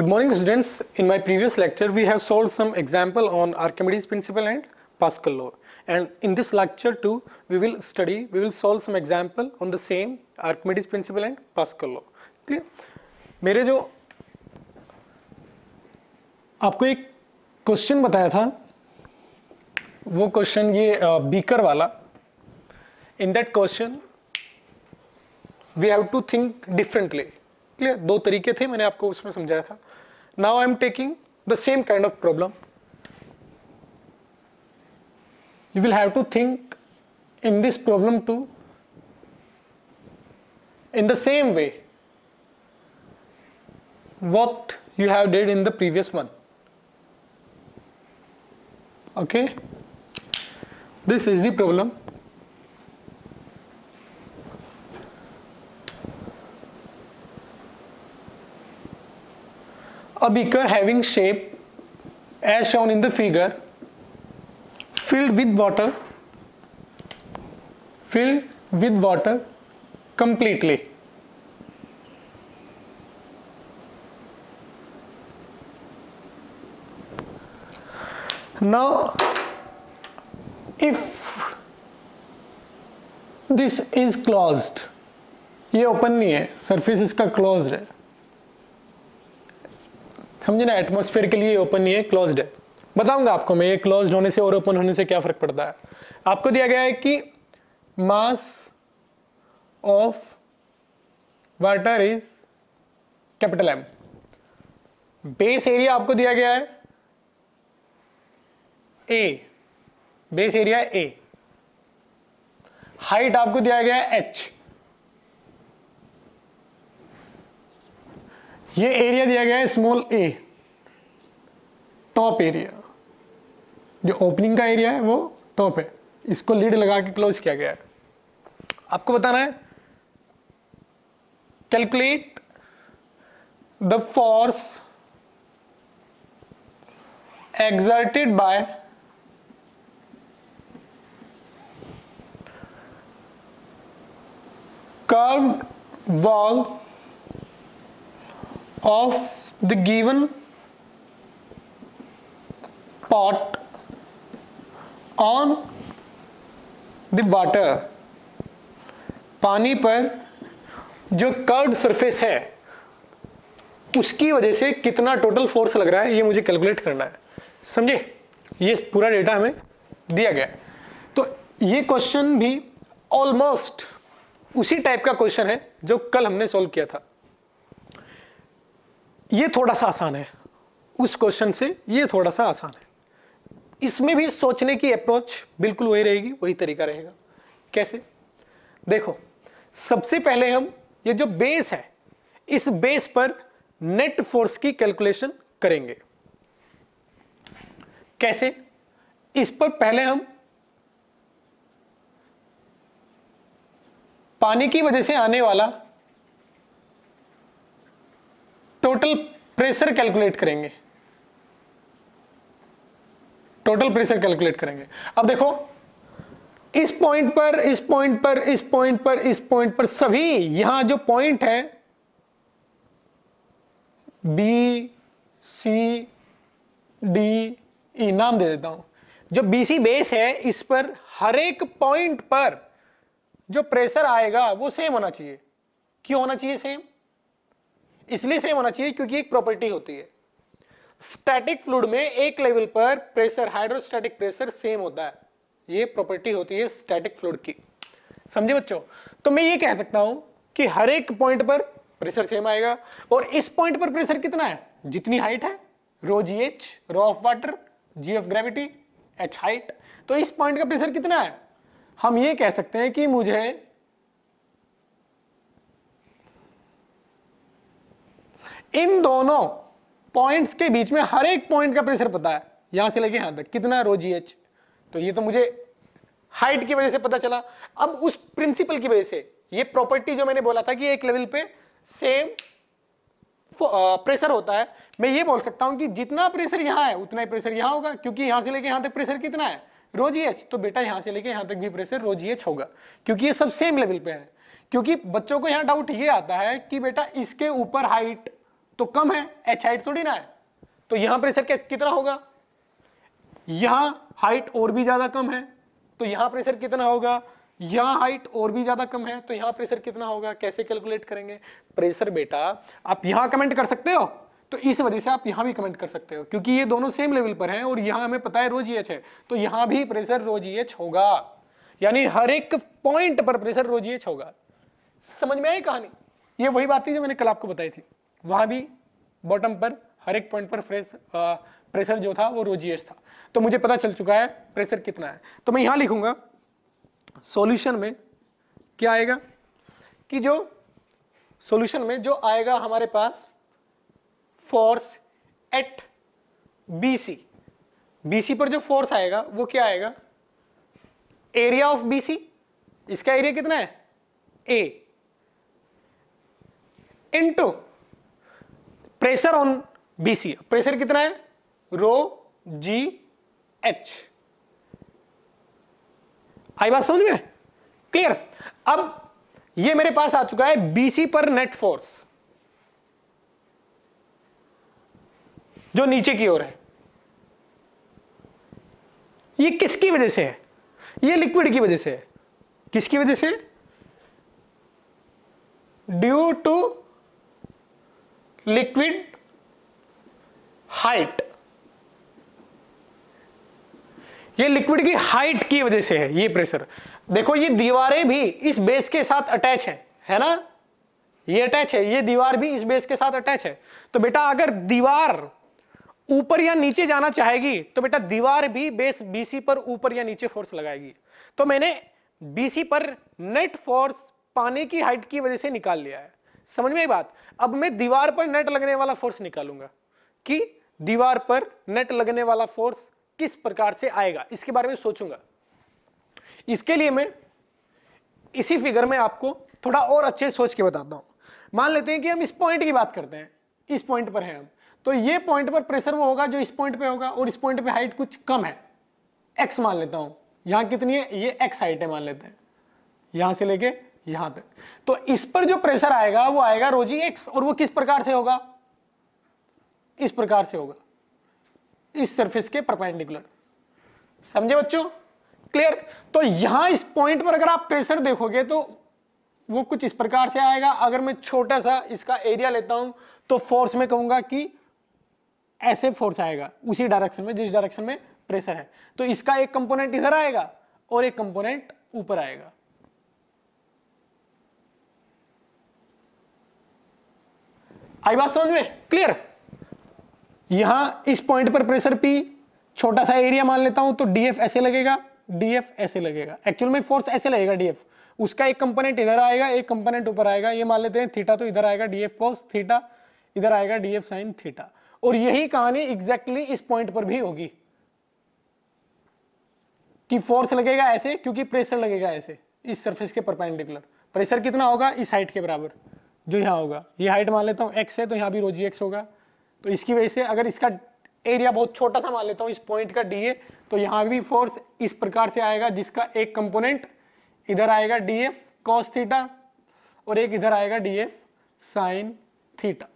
Good morning students. In my previous lecture we have solved some example on Archimedes principle and Pascal law and in this lecture too we will study we will solve some example on the same Archimedes principle and Pascal law. Clear मेरे जो आपको एक question बताया था वो question ये beaker wala in that question we have to think differently clear दो तरीके थे मैंने आपको उसमें समझाया था Now I am taking the same kind of problem. You will have to think in this problem too in the same way what you have did in the previous one okay this is the problem a beaker having shape as shown in the figure filled with water filled with water completely now if this is closed ये open नहीं है surface इसका close है समझे ना atmosphere के लिए open ये क्लोज है बताऊंगा आपको मैं ये क्लोज होने से और ओपन होने से क्या फर्क पड़ता है आपको दिया गया है कि mass of water is capital M base area आपको दिया गया है A base area A height आपको दिया गया है एच ये एरिया दिया गया है स्मॉल ए टॉप एरिया जो ओपनिंग का एरिया है वो टॉप है इसको लीड लगा के क्लोज किया गया है आपको बताना है calculate the force exerted by curve wall of the given pot on the water पानी पर जो कर्ड सरफेस है उसकी वजह से कितना टोटल फोर्स लग रहा है ये मुझे कैलकुलेट करना है समझे ये पूरा डेटा हमें दिया गया तो ये क्वेश्चन भी ऑलमोस्ट उसी टाइप का क्वेश्चन है जो कल हमने सॉल्व किया था ये थोड़ा सा आसान है उस क्वेश्चन से ये थोड़ा सा आसान है इसमें भी सोचने की अप्रोच बिल्कुल वही रहेगी वही तरीका रहेगा कैसे देखो सबसे पहले हम ये जो बेस है इस बेस पर नेट फोर्स की कैलकुलेशन करेंगे कैसे इस पर पहले हम पानी की वजह से आने वाला टोटल प्रेशर कैलकुलेट करेंगे टोटल प्रेशर कैलकुलेट करेंगे अब देखो इस पॉइंट पर इस पॉइंट पर इस पॉइंट पर इस पॉइंट पर सभी यहां जो पॉइंट है बी सी डी ई नाम दे देता हूं जो बी सी बेस है इस पर हर एक पॉइंट पर जो प्रेशर आएगा वो सेम होना चाहिए क्यों होना चाहिए सेम इसलिए सेम होना चाहिए क्योंकि एक प्रॉपर्टी होती है स्टैटिक फ्लूड में एक लेवल पर प्रेशर हाइड्रोस्टैटिक प्रेशर सेम होता है ये प्रॉपर्टी होती है स्टैटिक फ्लूड की समझे बच्चों तो मैं ये कह सकता हूं कि हर एक पॉइंट पर प्रेशर सेम आएगा और इस पॉइंट पर प्रेशर कितना है जितनी हाइट है rho ji h rho of water g of gravity h height तो इस पॉइंट का प्रेशर कितना है हम ये कह सकते हैं कि मुझे इन दोनों पॉइंट्स के बीच में हर एक पॉइंट का प्रेशर पता है यहां से लेके यहां तक कितना रो जी एच तो ये तो मुझे हाइट की वजह से पता चला अब उस प्रिंसिपल की वजह से ये प्रॉपर्टी जो मैंने बोला था कि एक लेवल पे सेम प्रेशर होता है मैं ये बोल सकता हूं कि जितना प्रेशर यहां है उतना ही प्रेशर यहां होगा क्योंकि यहां से लेके यहां तक प्रेशर कितना है रोजी एच तो बेटा यहां से लेके यहां तक भी प्रेशर रोजी एच होगा क्योंकि ये सब सेम लेवल पे है क्योंकि बच्चों को यहां डाउट ये आता है कि बेटा इसके ऊपर हाइट तो कम है एच हाइट थोड़ी ना है तो यहां प्रेशर कैसे कितना होगा यहां हाइट और भी ज्यादा कम है तो यहां प्रेशर कितना होगा यहां हाइट और भी ज्यादा कम है तो यहां प्रेशर कितना होगा कैसे कैलकुलेट करेंगे प्रेशर बेटा आप यहां कमेंट कर सकते हो तो इस वजह से आप यहां भी कमेंट कर सकते हो क्योंकि ये दोनों सेम लेवल पर हैं और यहां हमें पता है रोज एच है तो यहां भी प्रेशर रोज एच होगा यानी हर एक पॉइंट पर प्रेशर रोज एच होगा समझ में आई कहानी ये वही बात थी जो मैंने कल आपको बताई थी वहां भी बॉटम पर हर एक पॉइंट पर फ्रेस प्रेशर जो था वो रोजीएस था तो मुझे पता चल चुका है प्रेशर कितना है तो मैं यहां लिखूंगा सॉल्यूशन में क्या आएगा कि जो सॉल्यूशन में जो आएगा हमारे पास फोर्स एट बीसी बीसी पर जो फोर्स आएगा वो क्या आएगा एरिया ऑफ बीसी इसका एरिया कितना है A into pressure on BC pressure कितना है रो जी एच आई बात समझ में क्लियर अब ये मेरे पास आ चुका है बीसी पर नेट फोर्स जो नीचे की ओर है ये किसकी वजह से है ये लिक्विड की वजह से है किसकी वजह से ड्यू टू लिक्विड हाइट ये लिक्विड की हाइट की वजह से है ये प्रेशर देखो ये दीवारें भी इस बेस के साथ अटैच है है ना ये अटैच है ये दीवार भी इस बेस के साथ अटैच है तो बेटा अगर दीवार ऊपर या नीचे जाना चाहेगी तो बेटा दीवार भी बेस बीसी पर ऊपर या नीचे फोर्स लगाएगी तो मैंने बीसी पर नेट फोर्स पानी की हाइट की वजह से निकाल लिया है समझ में आई बात अब मैं दीवार पर नेट लगने वाला फोर्स निकालूंगा कि दीवार पर नेट लगने वाला फोर्स किस प्रकार से आएगा इसके बारे में सोचूंगा इसके लिए मैं इसी फिगर में आपको थोड़ा और अच्छे सोच के बताता हूं मान लेते हैं कि हम इस पॉइंट की बात करते हैं इस पॉइंट पर हैं हम तो ये पॉइंट पर प्रेशर वो होगा जो इस पॉइंट पे होगा और इस पॉइंट पे हाइट कुछ कम है एक्स मान लेता हूं यहां कितनी है ये एक्स हाइट है मान लेते हैं यहां से लेके यहां तक तो इस पर जो प्रेशर आएगा वो आएगा रोजी एक्स और वो किस प्रकार से होगा इस प्रकार से होगा इस सरफेस के परपेंडिकुलर समझे बच्चों क्लियर तो यहां इस पॉइंट पर अगर आप प्रेशर देखोगे तो वो कुछ इस प्रकार से आएगा अगर मैं छोटा सा इसका एरिया लेता हूं तो फोर्स में कहूंगा कि ऐसे फोर्स आएगा उसी डायरेक्शन में जिस डायरेक्शन में प्रेशर है तो इसका एक कंपोनेंट इधर आएगा और एक कंपोनेंट ऊपर आएगा आई बात समझ में क्लियर यहां इस पॉइंट पर प्रेशर पी छोटा सा एरिया मान लेता हूं तो डीएफ ऐसे लगेगा डीएफ ऐसे लगेगा एक्चुअल में फोर्स ऐसे लगेगा डीएफ उसका एक कंपोनेंट इधर आएगा एक कंपोनेंट ऊपर आएगा ये मान लेते हैं थीटा तो इधर आएगा डीएफ कॉस थीटा इधर आएगा डीएफ साइन थीटा और यही कहानी एग्जैक्टली exactly इस पॉइंट पर भी होगी कि फोर्स लगेगा ऐसे क्योंकि प्रेशर लगेगा ऐसे इस सरफेस के परपेंडिकुलर प्रेशर कितना होगा इस हाइट के बराबर जो यहाँ होगा ये हाइट मान लेता हूँ एक्स है तो यहाँ भी रोजी एक्स होगा तो इसकी वजह से अगर इसका एरिया बहुत छोटा सा मान लेता हूँ इस पॉइंट का डी तो यहाँ भी फोर्स इस प्रकार से आएगा जिसका एक कंपोनेंट इधर आएगा डी एफ थीटा और एक इधर आएगा डी एफ साइन थीटा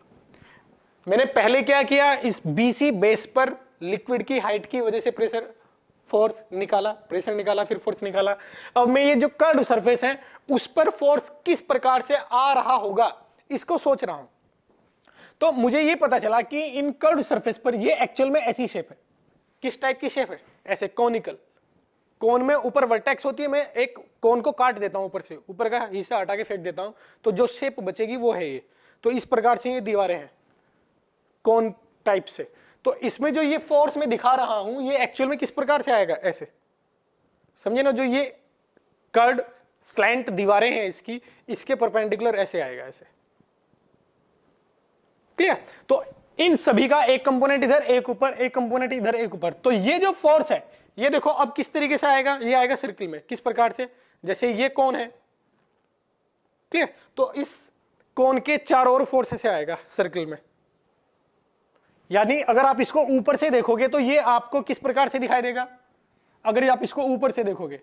मैंने पहले क्या किया इस बी बेस पर लिक्विड की हाइट की वजह से प्रेशर फोर्स निकाला प्रेशर निकाला फिर फोर्स निकाला अब मैं ये जो कर्ड सरफेस है उस पर फोर्स किस प्रकार से आ रहा होगा इसको सोच रहा हूं तो मुझे ये पता चला कि इन कर्व सरफेस पर ये एक्चुअल में ऐसी शेप है किस टाइप की शेप है ऐसे कॉनिकल कोन में ऊपर वर्टेक्स होती है मैं एक कोन को काट देता हूं ऊपर से ऊपर का हिस्सा हटा के फेंक देता हूं तो जो शेप बचेगी वो है ये तो इस प्रकार से ये दीवारें हैं कोन टाइप से तो इसमें जो ये फोर्स में दिखा रहा हूं ये एक्चुअल में किस प्रकार से आएगा ऐसे समझे ना जो ये कर्ड स्लैंट दीवारें हैं इसकी इसके परपेंडिकुलर ऐसे आएगा ऐसे क्लियर तो इन सभी का एक कंपोनेंट इधर एक ऊपर एक कंपोनेंट इधर एक ऊपर तो ये जो फोर्स है ये देखो अब किस तरीके से आएगा ये आएगा सर्किल में किस प्रकार से जैसे ये कौन है क्लियर तो इस कौन के चार और फोर्स से आएगा सर्किल में यानी अगर आप इसको ऊपर से देखोगे तो ये आपको किस प्रकार से दिखाई देगा अगर आप इसको ऊपर से देखोगे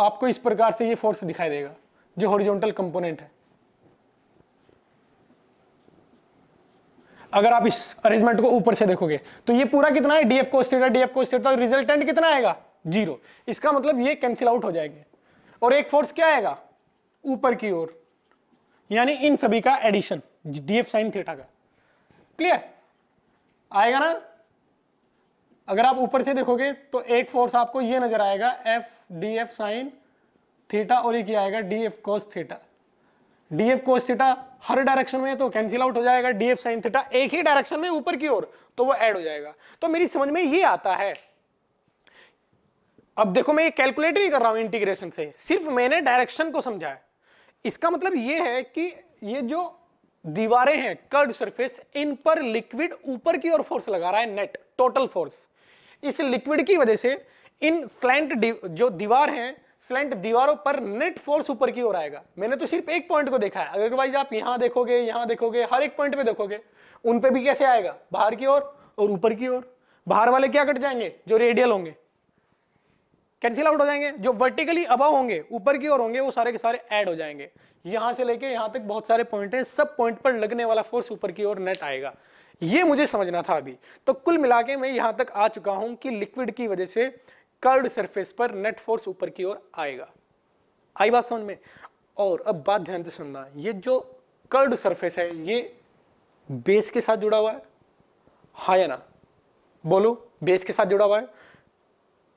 आपको इस प्रकार से ये फोर्स दिखाई देगा जो हॉरिजॉन्टल कंपोनेंट है अगर आप इस अरेंजमेंट को ऊपर से देखोगे तो ये पूरा कितना है DF cos theta DF cos theta resultant कितना आएगा जीरो इसका मतलब ये कैंसिल आउट हो जाएंगे और एक फोर्स क्या आएगा ऊपर की ओर यानी इन सभी का addition D F sine theta का क्लियर आएगा ना अगर आप ऊपर से देखोगे तो एक फोर्स आपको ये नजर आएगा F D F sine theta और एक आएगा D F cos theta D F cos theta हर डायरेक्शन में तो कैंसिल आउट हो जाएगा डी एफ साइन थीटा एक ही डायरेक्शन में ऊपर की ओर तो वो ऐड हो जाएगा तो मेरी समझ में ये आता है अब देखो मैं ये कैलकुलेट नहीं कर रहा हूं इंटीग्रेशन से सिर्फ मैंने डायरेक्शन को समझा है इसका मतलब ये है कि ये जो दीवारें हैं कर्ड सरफेस इन पर लिक्विड ऊपर की ओर फोर्स लगा रहा है नेट टोटल फोर्स इस लिक्विड की वजह से इन स्लैंट जो दीवार हैं स्लेंट दीवारों पर नेट फोर्स ऊपर की ओर आएगा मैंने तो सिर्फ एक पॉइंट को देखा है अदरवाइज आप यहां देखोगे यहां देखोगे हर एक पॉइंट पे देखोगे उन पे भी कैसे आएगा बाहर की ओर और ऊपर की ओर बाहर वाले क्या कट जाएंगे जो रेडियल होंगे कैंसिल आउट हो जाएंगे जो वर्टिकली अब होंगे ऊपर की ओर होंगे वो सारे के सारे ऐड हो जाएंगे यहां से लेके यहां तक बहुत सारे पॉइंट हैं सब पॉइंट पर लगने वाला फोर्स ऊपर की ओर नेट आएगा ये मुझे समझना था अभी तो कुल मिला मैं यहां तक आ चुका हूं कि लिक्विड की वजह से कर्ड सरफेस पर नेट फोर्स ऊपर की ओर आएगा आई बात समझ में और अब बात ध्यान से सुनना ये जो कर्ड सरफेस है ये बेस के साथ जुड़ा हुआ है हा या ना बोलो बेस के साथ जुड़ा हुआ है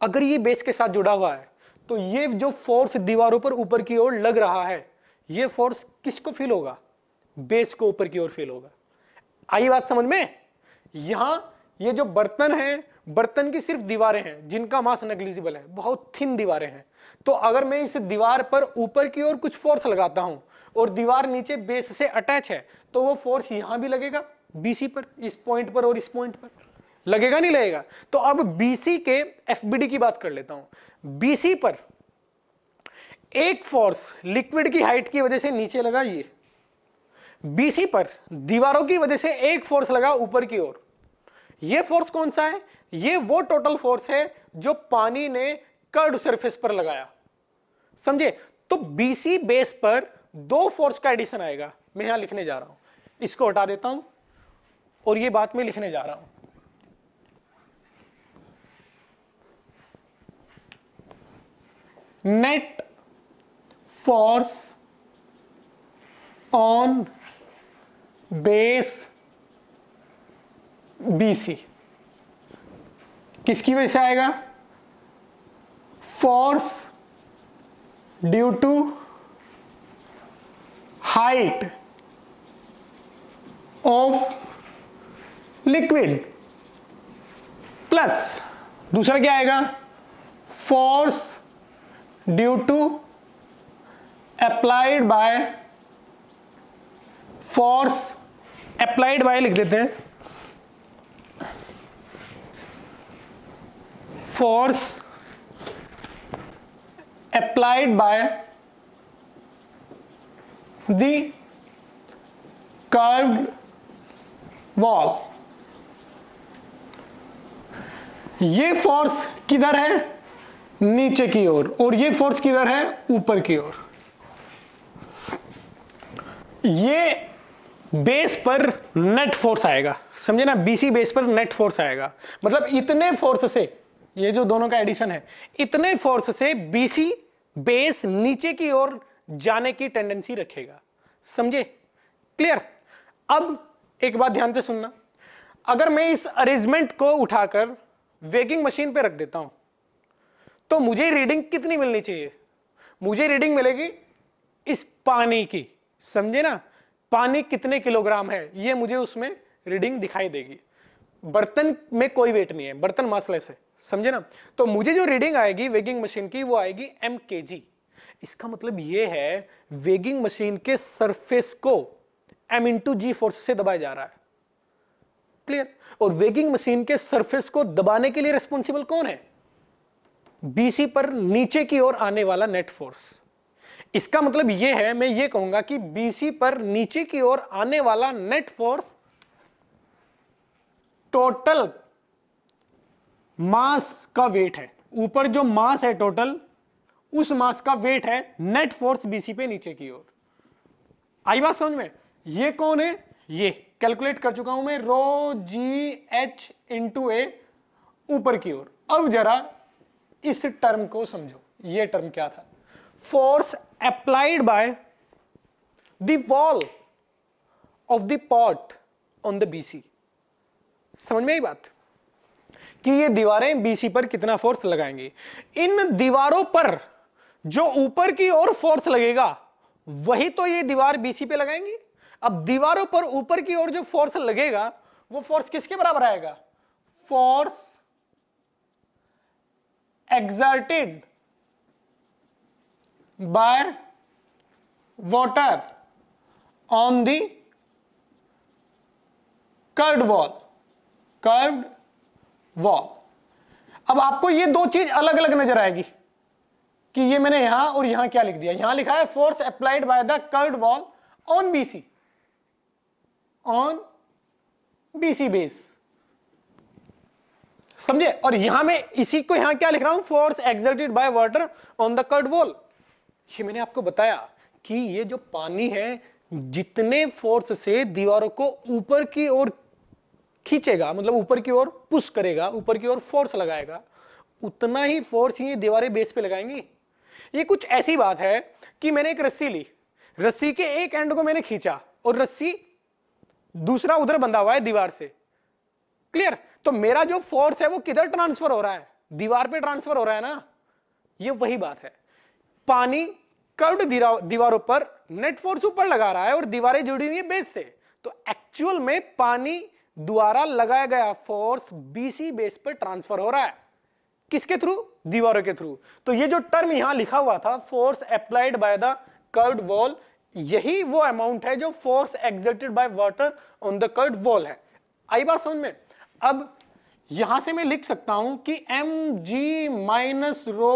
अगर ये बेस के साथ जुड़ा हुआ है तो ये जो फोर्स दीवारों पर ऊपर की ओर लग रहा है ये फोर्स किसको फील होगा बेस को ऊपर की ओर फील होगा आई बात समझ में यहां ये जो बर्तन है बर्तन की सिर्फ दीवारें हैं जिनका मास नेग्लिजिबल है बहुत थिन दीवारें हैं तो अगर मैं इस दीवार पर ऊपर की ओर कुछ फोर्स लगाता हूं और दीवार नीचे बेस से अटैच है तो वो फोर्स यहां भी लगेगा बीसी पर इस पॉइंट पर और इस पॉइंट पर लगेगा नहीं लगेगा तो अब बीसी के एफबीडी की बात कर लेता हूं बीसी पर एक फोर्स लिक्विड की हाइट की वजह से नीचे लगा ये बीसी पर दीवारों की वजह से एक फोर्स लगा ऊपर की ओर ये फोर्स कौन सा है ये वो टोटल फोर्स है जो पानी ने कर्ड सरफेस पर लगाया समझे तो बीसी बेस पर दो फोर्स का एडिशन आएगा मैं यहां लिखने जा रहा हूं इसको हटा देता हूं और ये बात मैं लिखने जा रहा हूं net force on base BC किसकी वजह से आएगा force due to height of liquid plus दूसरा क्या आएगा force due to applied by force applied by लिख देते हैं force applied by the curved wall ये फोर्स किधर है नीचे की ओर और, और ये फोर्स किधर है ऊपर की ओर ये बेस पर नेट फोर्स आएगा समझे ना बीसी बेस पर नेट फोर्स आएगा मतलब इतने फोर्स से ये जो दोनों का एडिशन है इतने फोर्स से बीसी बेस नीचे की ओर जाने की टेंडेंसी रखेगा समझे क्लियर अब एक बात ध्यान से सुनना अगर मैं इस अरेंजमेंट को उठाकर वेगिंग मशीन पे रख देता हूं तो मुझे रीडिंग कितनी मिलनी चाहिए मुझे रीडिंग मिलेगी इस पानी की समझे ना पानी कितने किलोग्राम है ये मुझे उसमें रीडिंग दिखाई देगी बर्तन में कोई वेट नहीं है बर्तन मासलेस है समझे ना तो मुझे जो रीडिंग आएगी वेगिंग मशीन की वो आएगी एम के जी इसका मतलब ये है वेगिंग मशीन के सरफेस को एम इंटू जी फोर्स से दबाया जा रहा है क्लियर और वेगिंग मशीन के सरफेस को दबाने के लिए रिस्पॉन्सिबल कौन है बीसी पर नीचे की ओर आने वाला नेट फोर्स इसका मतलब यह है मैं ये कहूंगा कि बीसी पर नीचे की ओर आने वाला नेट फोर्स टोटल मास का वेट है ऊपर जो मास है टोटल उस मास का वेट है नेट फोर्स बीसी पे नीचे की ओर आई बात समझ में ये कौन है ये कैलकुलेट कर चुका हूं मैं रो जी एच इंटू ए ऊपर की ओर अब जरा इस टर्म को समझो ये टर्म क्या था force applied by the wall of the pot on the BC समझ में आई बात कि ये दीवारें बीसी पर कितना फोर्स लगाएंगी इन दीवारों पर जो ऊपर की ओर फोर्स लगेगा वही तो ये दीवार बीसी पे लगाएंगी अब दीवारों पर ऊपर की ओर जो फोर्स लगेगा वो फोर्स किसके बराबर आएगा force exerted by water on third wall curved wall अब आपको ये दो चीज अलग अलग नजर आएगी कि ये मैंने यहां और यहां क्या लिख दिया यहां लिखा है force applied by the curved wall on BC on BC base समझे और यहां में इसी को यहां क्या लिख रहा हूं force exerted by water on the curved wall ये मैंने आपको बताया कि ये जो पानी है जितने फोर्स से दीवारों को ऊपर की ओर खींचेगा मतलब ऊपर की ओर पुश करेगा ऊपर की ओर फोर्स लगाएगा उतना ही फोर्स ये दीवारें बेस पे लगाएंगी ये कुछ ऐसी बात है कि मैंने एक रस्सी ली रस्सी के एक एंड को मैंने खींचा और रस्सी दूसरा उधर बंधा हुआ है दीवार से क्लियर तो मेरा जो फोर्स है वो किधर ट्रांसफर हो रहा है दीवार पे ट्रांसफर हो रहा है ना ये वही बात है पानी कर्ड दीवारों पर नेट फोर्स ऊपर लगा रहा है और दीवारें जुड़ी हुई है बेस से तो एक्चुअल में पानी द्वारा लगाया गया फोर्स बीसी बेस पर ट्रांसफर हो रहा है किसके थ्रू दीवारों के थ्रू तो ये जो टर्म यहां लिखा हुआ था force applied by the curved wall यही वो अमाउंट है जो force exerted by water on the curved wall है आई बात समझ में अब यहां से मैं लिख सकता हूं कि M G minus rho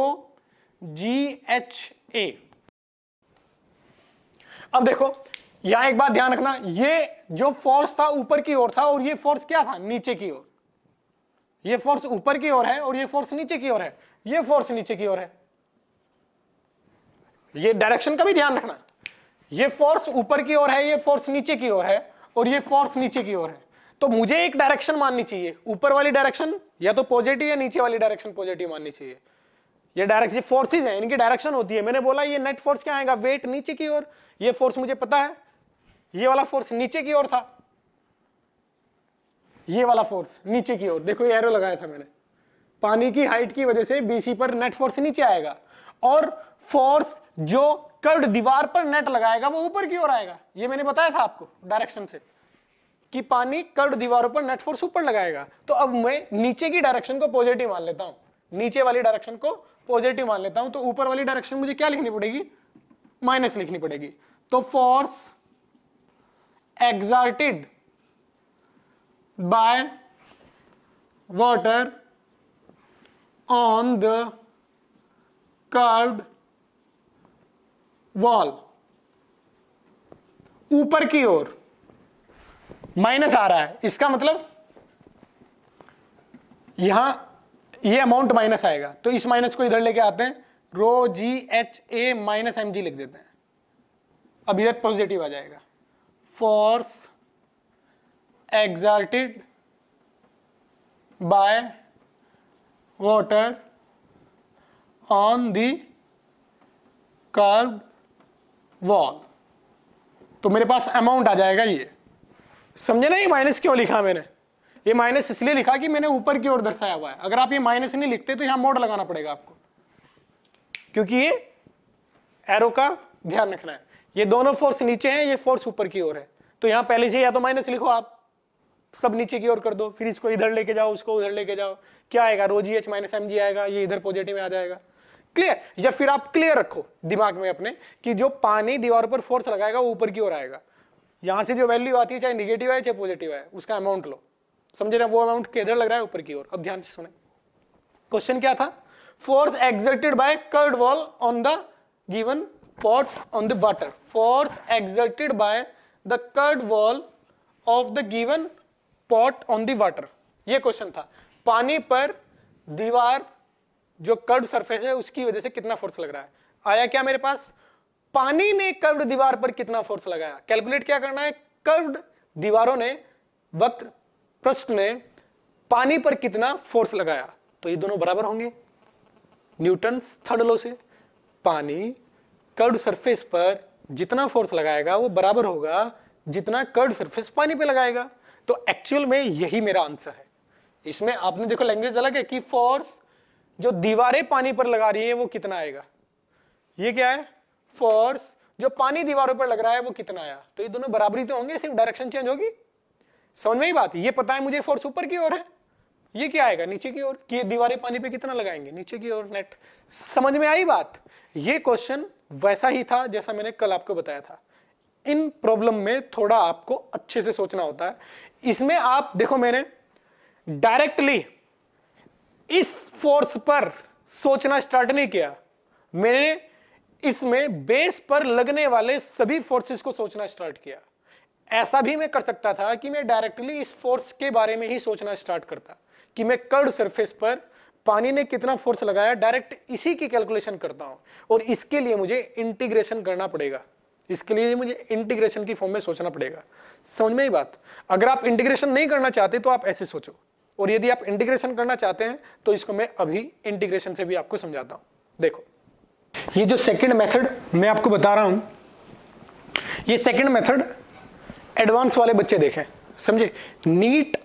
ji H A अब देखो यहां एक बात ध्यान रखना ये जो फोर्स था ऊपर की ओर था और ये फोर्स क्या था नीचे की ओर ये फोर्स ऊपर की ओर है और ये फोर्स नीचे की ओर है ये फोर्स नीचे की ओर है ये डायरेक्शन का भी ध्यान रखना ये फोर्स ऊपर की ओर है ये फोर्स नीचे की ओर है और ये फोर्स नीचे की ओर है तो मुझे एक डायरेक्शन माननी चाहिए ऊपर वाली डायरेक्शन या तो पॉजिटिव या नीचे वाली डायरेक्शन पॉजिटिव माननी चाहिए ये डायरेक्शन फोर्सेज हैं इनकी डायरेक्शन होती है मैंने बोला ये नेट फोर्स क्या आएगा वेट नीचे की ओर ये फोर्स मुझे पता है ये वाला फोर्स नीचे की ओर था ये वाला फोर्स नीचे की ओर देखो एरो लगाया था मैंने पानी की हाइट की वजह से बीसी पर नेट फोर्स नीचे आएगा और फोर्स जो कर्ड दीवार पर नेट लगाएगा वो ऊपर की ओर आएगा ये मैंने बताया था आपको डायरेक्शन से कि पानी कर्ड दीवारों पर नेट फोर्स ऊपर लगाएगा तो अब मैं नीचे की डायरेक्शन को पॉजिटिव मान लेता हूं नीचे वाली डायरेक्शन को पॉजिटिव मान लेता हूं तो ऊपर वाली डायरेक्शन मुझे क्या लिखनी पड़ेगी माइनस लिखनी पड़ेगी तो force exerted by water on the curved wall ऊपर की ओर माइनस आ रहा है इसका मतलब यहां ये अमाउंट माइनस आएगा तो इस माइनस को इधर लेके आते हैं rho ji H A minus M G लिख देते हैं अब इधर पॉजिटिव आ जाएगा force exerted by water on the curve wall तो मेरे पास अमाउंट आ जाएगा ये समझे ना ये माइनस क्यों लिखा मैंने ये माइनस इसलिए लिखा कि मैंने ऊपर की ओर दर्शाया हुआ है अगर आप ये माइनस नहीं लिखते तो यहाँ मोड लगाना पड़ेगा आपको क्योंकि ये एरो का ध्यान रखना है ये दोनों फोर्स नीचे हैं ये फोर्स ऊपर की ओर है तो यहाँ पहले से या तो माइनस लिखो आप सब नीचे की ओर कर दो फिर इसको इधर लेके जाओ उसको उधर लेके जाओ क्या आएगा रोजी एच माइनस एम जी आएगा ये इधर पॉजिटिव आ जाएगा क्लियर या फिर आप क्लियर रखो दिमाग में अपने कि जो पानी दीवार पर फोर्स लगाएगा वो ऊपर की ओर आएगा यहाँ से जो वैल्यू आती है चाहे निगेटिव आए चाहे पॉजिटिव आए उसका अमाउंट लो समझे ना वो अमाउंट किधर लग रहा है ऊपर की ओर अब ध्यान से सुने क्वेश्चन क्या था force exerted by curved wall on the given pot on the water force exerted by the curved wall of the given pot on the water ये क्वेश्चन था पानी पर दीवार जो कर्ड सरफेस है उसकी वजह से कितना फोर्स लग रहा है आया क्या मेरे पास पानी ने कर्ड दीवार पर कितना फोर्स लगाया कैलकुलेट क्या करना है कर्ड दीवारों ने वक्र पृष्ठ ने पानी पर कितना फोर्स लगाया तो ये दोनों बराबर होंगे न्यूटन थर्ड लॉ से पानी कर्ड सरफेस पर जितना फोर्स लगाएगा वो बराबर होगा जितना कर्ड सरफेस पानी पे लगाएगा तो एक्चुअल में यही मेरा आंसर है इसमें आपने देखो लैंग्वेज अलग है कि फोर्स जो दीवारें पानी पर लगा रही है वो कितना आएगा ये क्या है फोर्स जो पानी दीवारों पर लग रहा है वो कितना आया तो ये दोनों बराबरी तो होंगे सिर्फ डायरेक्शन चेंज होगी समझ में ही बात ये पता है मुझे फोर्स ऊपर की ओर है ये क्या आएगा नीचे की ओर ये दीवारें पानी पे कितना लगाएंगे नीचे की ओर नेट समझ में आई बात ये क्वेश्चन वैसा ही था जैसा मैंने कल आपको बताया था इन प्रॉब्लम में थोड़ा आपको अच्छे से सोचना होता है इसमें आप देखो मैंने डायरेक्टली इस फोर्स पर सोचना स्टार्ट नहीं किया मैंने इसमें बेस पर लगने वाले सभी फोर्सेस को सोचना स्टार्ट किया ऐसा भी मैं कर सकता था कि मैं डायरेक्टली इस फोर्स के बारे में ही सोचना स्टार्ट करता कि मैं कर्ड सरफेस पर पानी ने कितना फोर्स लगाया डायरेक्ट इसी की कैलकुलेशन करता हूं और इसके लिए मुझे इंटीग्रेशन करना पड़ेगा इसके लिए मुझे इंटीग्रेशन की फॉर्म में सोचना पड़ेगा समझ में ही बात अगर आप इंटीग्रेशन नहीं करना चाहते तो आप ऐसे सोचो और यदि आप इंटीग्रेशन करना चाहते हैं तो इसको मैं अभी इंटीग्रेशन से भी आपको समझाता हूं देखो ये जो सेकंड मेथड मैं आपको बता रहा हूं ये सेकंड मेथड एडवांस वाले बच्चे देखें समझे नीट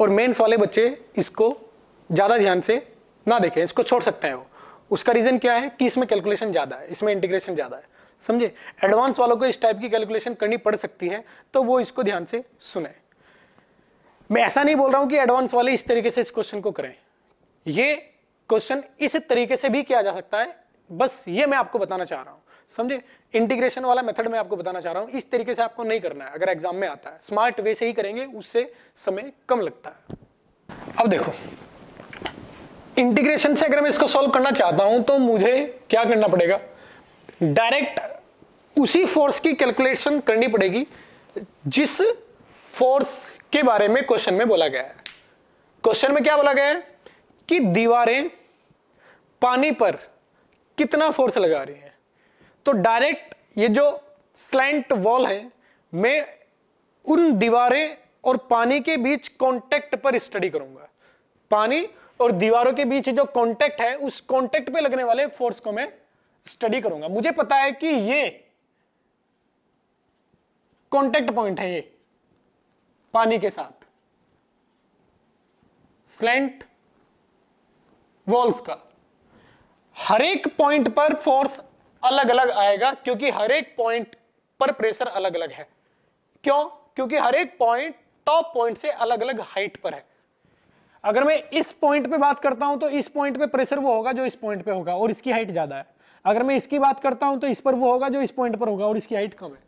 और मेंस वाले बच्चे इसको ज़्यादा ध्यान से ना देखें इसको छोड़ सकते हैं वो उसका रीज़न क्या है कि इसमें कैलकुलेशन ज़्यादा है इसमें इंटीग्रेशन ज़्यादा है समझे एडवांस वालों को इस टाइप की कैलकुलेशन करनी पड़ सकती है तो वो इसको ध्यान से सुने मैं ऐसा नहीं बोल रहा हूँ कि एडवांस वाले इस तरीके से इस क्वेश्चन को करें ये क्वेश्चन इस तरीके से भी किया जा सकता है बस ये मैं आपको बताना चाह रहा हूँ समझे इंटीग्रेशन वाला मेथड मैं आपको बताना चाह रहा हूं इस तरीके से आपको नहीं करना है अगर एग्जाम में आता है स्मार्ट वे से ही करेंगे उससे समय कम लगता है अब देखो इंटीग्रेशन से अगर मैं इसको सॉल्व करना चाहता हूं तो मुझे क्या करना पड़ेगा डायरेक्ट उसी फोर्स की कैलकुलेशन करनी पड़ेगी जिस फोर्स के बारे में क्वेश्चन में बोला गया है क्वेश्चन में क्या बोला गया है कि दीवारें पानी पर कितना फोर्स लगा रही हैं तो डायरेक्ट ये जो स्लैंट वॉल है मैं उन दीवारें और पानी के बीच कांटेक्ट पर स्टडी करूंगा पानी और दीवारों के बीच जो कांटेक्ट है उस कांटेक्ट पे लगने वाले फोर्स को मैं स्टडी करूंगा मुझे पता है कि ये कांटेक्ट पॉइंट है ये पानी के साथ स्लैंट वॉल्स का हर एक पॉइंट पर फोर्स अलग अलग आएगा क्योंकि हर एक पॉइंट पर प्रेशर अलग अलग है क्यों क्योंकि हर एक पॉइंट टॉप पॉइंट से अलग अलग हाइट पर है अगर मैं इस पॉइंट पे बात करता हूं तो इस पॉइंट पे प्रेशर वो होगा जो इस पॉइंट पे होगा और इसकी हाइट ज्यादा है अगर मैं इसकी बात करता हूं तो इस पर वो होगा जो इस पॉइंट पर होगा और इसकी हाइट कम है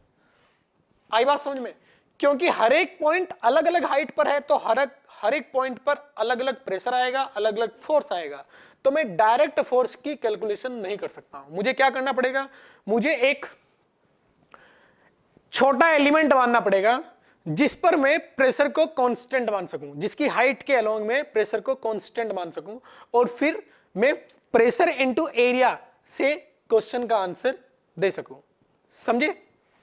आई बात समझ में क्योंकि हर एक पॉइंट अलग अलग हाइट पर है तो हर हर एक पॉइंट पर अलग अलग प्रेशर आएगा अलग अलग फोर्स आएगा तो मैं डायरेक्ट फोर्स की कैलकुलेशन नहीं कर सकता हूं मुझे क्या करना पड़ेगा मुझे एक छोटा एलिमेंट मानना पड़ेगा जिस पर मैं प्रेशर को कांस्टेंट मान सकूं जिसकी हाइट के अलोंग में प्रेशर को कांस्टेंट मान सकूं और फिर मैं प्रेशर इनटू एरिया से क्वेश्चन का आंसर दे सकूं समझे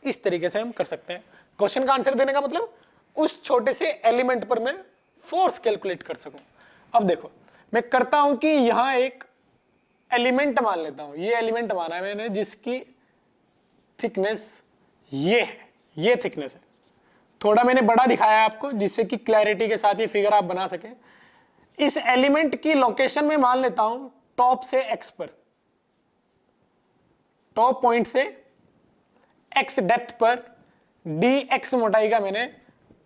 इस तरीके से हम कर सकते हैं क्वेश्चन का आंसर देने का मतलब उस छोटे से एलिमेंट पर मैं फोर्स कैलकुलेट कर सकूं अब देखो मैं करता हूं कि यहां एक एलिमेंट मान लेता हूं ये एलिमेंट माना है मैंने जिसकी थिकनेस ये है ये थिकनेस है थोड़ा मैंने बड़ा दिखाया आपको जिससे कि क्लैरिटी के साथ ये फिगर आप बना सके इस एलिमेंट की लोकेशन में मान लेता हूं टॉप से एक्स पर टॉप पॉइंट से एक्स डेप्थ पर डी एक्स मोटाई का मैंने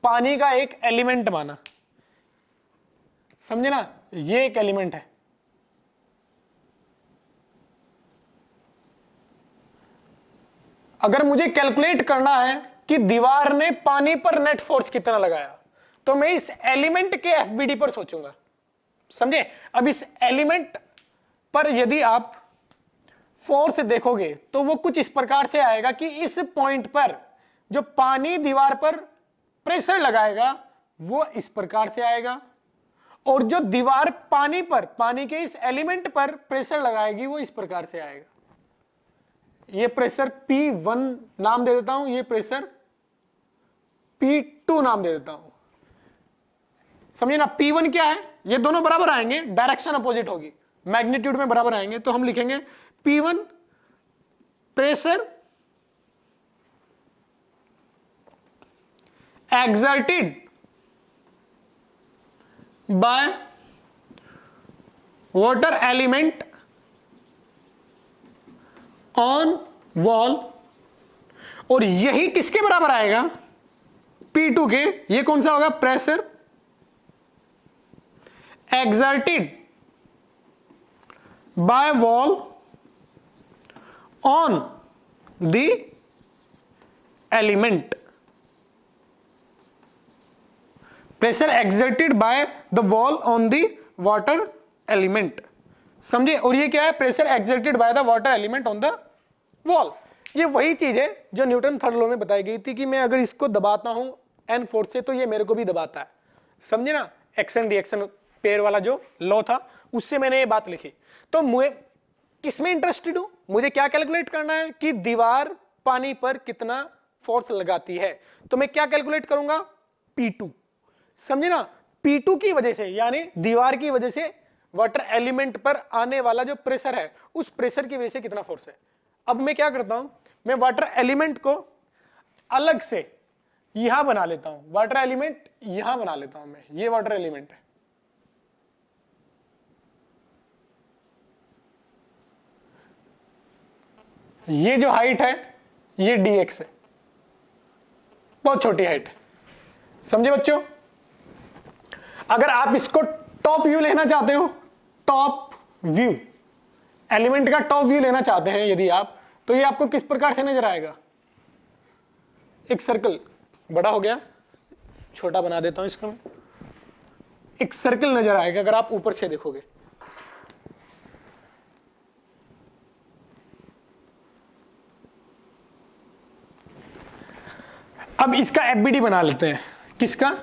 पानी का एक एलिमेंट माना समझे ना ये एक एलिमेंट है अगर मुझे कैलकुलेट करना है कि दीवार ने पानी पर नेट फोर्स कितना लगाया तो मैं इस एलिमेंट के एफबीडी पर सोचूंगा समझे अब इस एलिमेंट पर यदि आप फोर्स देखोगे तो वो कुछ इस प्रकार से आएगा कि इस पॉइंट पर जो पानी दीवार पर प्रेशर लगाएगा वो इस प्रकार से आएगा और जो दीवार पानी पर पानी के इस एलिमेंट पर प्रेशर लगाएगी वो इस प्रकार से आएगा ये प्रेशर P1 नाम दे देता हूं ये प्रेशर P2 नाम दे देता हूं समझे ना P1 क्या है ये दोनों बराबर आएंगे डायरेक्शन अपोजिट होगी मैग्नीट्यूड में बराबर आएंगे तो हम लिखेंगे P1 pressure exerted by water element on wall और यही किसके बराबर आएगा P2 के ये कौन सा होगा pressure exerted by wall on the element pressure exerted by the wall on the water element समझे और ये क्या है pressure exerted by the water element on the wall ये वही चीज है जो न्यूटन थर्ड लॉ में बताई गई थी कि मैं अगर इसको दबाता हूं एन फोर्स से तो ये मेरे को भी दबाता है समझे ना एक्शन रिएक्शन पेयर वाला जो लॉ था उससे मैंने ये बात लिखी तो मुझे किसमें इंटरेस्टेड हूं मुझे क्या कैलकुलेट करना है कि दीवार पानी पर कितना फोर्स लगाती है तो मैं क्या कैलकुलेट करूंगा टू समझे ना P2 की वजह से यानी दीवार की वजह से वाटर एलिमेंट पर आने वाला जो प्रेशर है उस प्रेशर की वजह से कितना फोर्स है अब मैं क्या करता हूं मैं वाटर एलिमेंट को अलग से यहां बना लेता हूं वाटर एलिमेंट यहां बना लेता हूं मैं ये वाटर एलिमेंट है ये जो हाइट है ये डीएक्स है बहुत छोटी हाइट समझे बच्चों अगर आप इसको टॉप व्यू लेना चाहते हो टॉप व्यू एलिमेंट का टॉप व्यू लेना चाहते हैं यदि आप तो ये आपको किस प्रकार से नजर आएगा एक सर्कल बड़ा हो गया छोटा बना देता हूं इसको मैं एक सर्कल नजर आएगा अगर आप ऊपर से देखोगे अब इसका एफबीडी बना लेते हैं किसका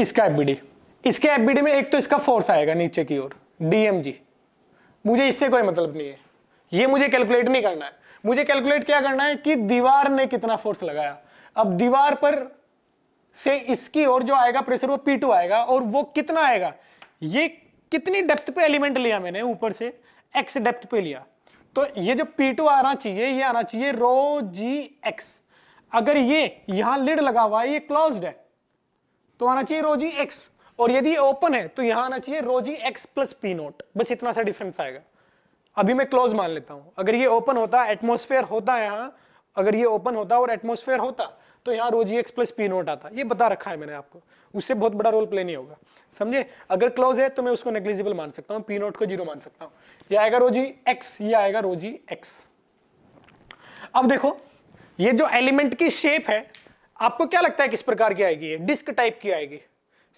इसका एफबीडी इसके एफबीडी में एक तो इसका फोर्स आएगा नीचे की ओर डीएमजी मुझे इससे कोई मतलब नहीं है ये मुझे कैलकुलेट नहीं करना है मुझे कैलकुलेट क्या करना है कि दीवार ने कितना फोर्स लगाया अब दीवार पर से इसकी ओर जो आएगा प्रेशर वो पी टू आएगा और वो कितना आएगा ये कितनी डेप्थ पे एलिमेंट लिया मैंने ऊपर से एक्स डेप्थ पे लिया तो ये जो पी टू आना चाहिए ये आना चाहिए रो जी एक्स अगर ये यहां लिड लगा हुआ है ये क्लोज्ड है तो आना चाहिए रो जी एक्स और यदि ओपन है तो यहां आना चाहिए रोजी एक्स प्लस पी नोट बस इतना सा डिफरेंस आएगा अभी मैं क्लोज मान लेता हूं अगर ये ओपन होता एटमोस्फेयर होता यहां अगर ये ओपन होता और एटमोस्फेयर होता तो यहाँ रोजी एक्स प्लस पी नोट आता ये बता रखा है मैंने आपको उससे बहुत बड़ा रोल प्ले नहीं होगा समझे अगर क्लोज है तो मैं उसको नेग्लिजिबल मान सकता हूँ पी नोट को जीरो मान सकता हूँ ये आएगा रोजी एक्स ये आएगा रोजी एक्स अब देखो ये जो एलिमेंट की शेप है आपको क्या लगता है किस प्रकार की आएगी डिस्क टाइप की आएगी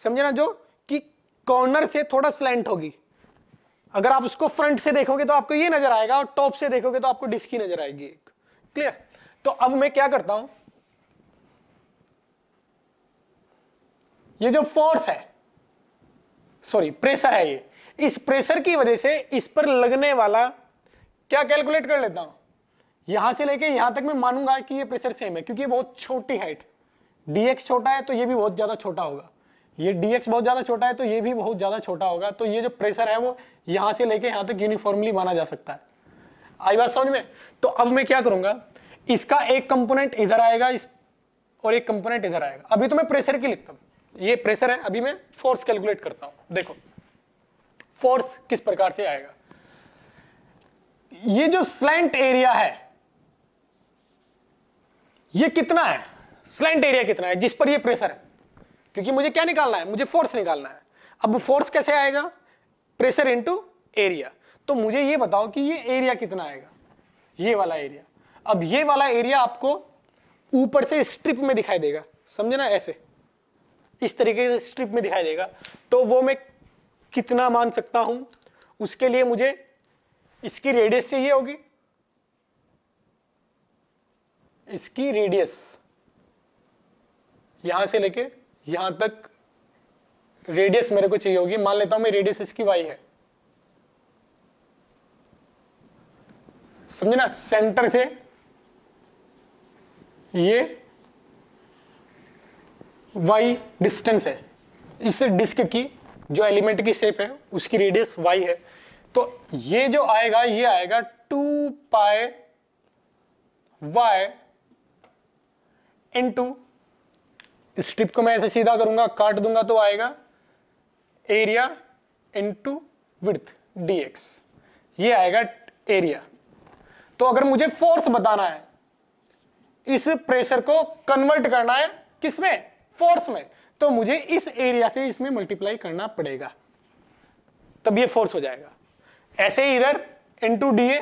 समझे ना जो कि कॉर्नर से थोड़ा स्लेंट होगी अगर आप उसको फ्रंट से देखोगे तो आपको ये नजर आएगा और टॉप से देखोगे तो आपको डिस्की नजर आएगी एक क्लियर तो अब मैं क्या करता हूं ये जो फोर्स है सॉरी प्रेशर है ये इस प्रेशर की वजह से इस पर लगने वाला क्या कैलकुलेट कर लेता हूं यहां से लेके यहां तक मैं मानूंगा कि ये प्रेशर सेम है क्योंकि ये बहुत छोटी हाइट डीएक्स छोटा है तो ये भी बहुत ज्यादा छोटा होगा ये dx बहुत ज़्यादा छोटा है तो ये भी बहुत ज़्यादा छोटा होगा तो ये जो प्रेशर है वो यहां से लेके यहां तक यूनिफॉर्मली माना जा सकता है आई बात समझ में तो अब मैं क्या करूंगा इसका एक कंपोनेंट इधर आएगा इस और एक कंपोनेंट इधर आएगा अभी तो मैं प्रेशर की लिखता हूं ये प्रेशर है अभी मैं फोर्स कैलकुलेट करता हूं देखो फोर्स किस प्रकार से आएगा ये जो स्लैंट एरिया है ये कितना है स्लैंट एरिया कितना है जिस पर ये प्रेशर है क्योंकि मुझे क्या निकालना है मुझे फोर्स निकालना है अब फोर्स कैसे आएगा प्रेशर इंटू एरिया तो मुझे ये बताओ कि ये एरिया कितना आएगा ये वाला एरिया अब ये वाला एरिया आपको ऊपर से स्ट्रिप में दिखाई देगा समझे ना ऐसे इस तरीके से स्ट्रिप में दिखाई देगा तो वो मैं कितना मान सकता हूं उसके लिए मुझे इसकी रेडियस से ये होगी इसकी रेडियस यहां से लेके यहां तक रेडियस मेरे को चाहिए होगी मान लेता हूं मैं रेडियस इसकी वाई है समझे ना सेंटर से ये वाई डिस्टेंस है इस डिस्क की जो एलिमेंट की शेप है उसकी रेडियस वाई है तो ये जो आएगा ये आएगा to pi Y into strip को मैं ऐसे सीधा करूंगा काट दूंगा तो आएगा एरिया इंटू विथ एक्स ये आएगा एरिया तो अगर मुझे फोर्स बताना है इस प्रेशर को कन्वर्ट करना है किसमें फोर्स में तो मुझे इस एरिया से इसमें मल्टीप्लाई करना पड़ेगा तब ये फोर्स हो जाएगा ऐसे ही इधर इंटू डी ये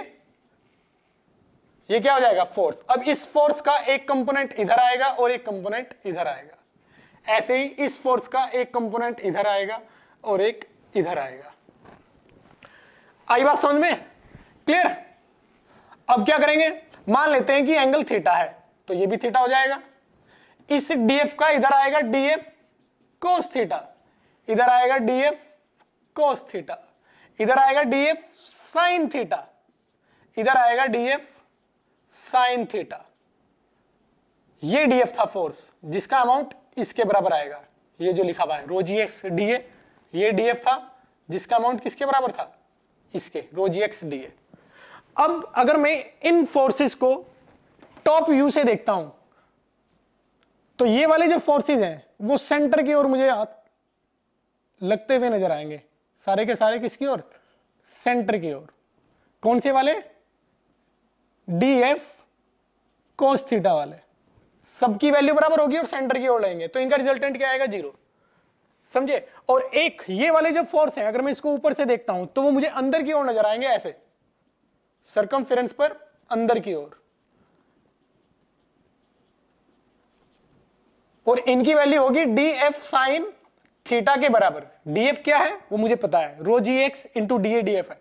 क्या हो जाएगा फोर्स अब इस फोर्स का एक कंपोनेंट इधर आएगा और एक कंपोनेंट इधर आएगा ऐसे ही इस फोर्स का एक कंपोनेंट इधर आएगा और एक इधर आएगा आई बात समझ में क्लियर अब क्या करेंगे मान लेते हैं कि एंगल थीटा है तो ये भी थीटा हो जाएगा इस डीएफ का इधर आएगा डीएफ कोस थीटा इधर आएगा डीएफ कोस थीटा इधर आएगा डीएफ साइन थीटा इधर आएगा डीएफ साइन थीटा ये डीएफ था फोर्स जिसका अमाउंट इसके बराबर आएगा ये जो लिखा हुआ है रोजी एक्स डी ये डी था जिसका अमाउंट किसके बराबर था इसके रोजी एक्स डी अब अगर मैं इन फोर्सेस को टॉप व्यू से देखता हूं तो ये वाले जो फोर्सेस हैं वो सेंटर की ओर मुझे लगते हुए नजर आएंगे सारे के सारे किसकी ओर सेंटर की ओर कौन से वाले डी एफ कोस थीटा वाले सबकी वैल्यू बराबर होगी और सेंटर की ओर लेंगे तो इनका रिजल्टेंट क्या आएगा जीरो समझे और एक ये वाले जो फोर्स है अगर मैं इसको ऊपर से देखता हूं तो वो मुझे अंदर की ओर नजर आएंगे ऐसे सरकम पर अंदर की ओर और इनकी वैल्यू होगी डी एफ साइन थीटा के बराबर डीएफ क्या है वो मुझे पता है rho G X into D A D F है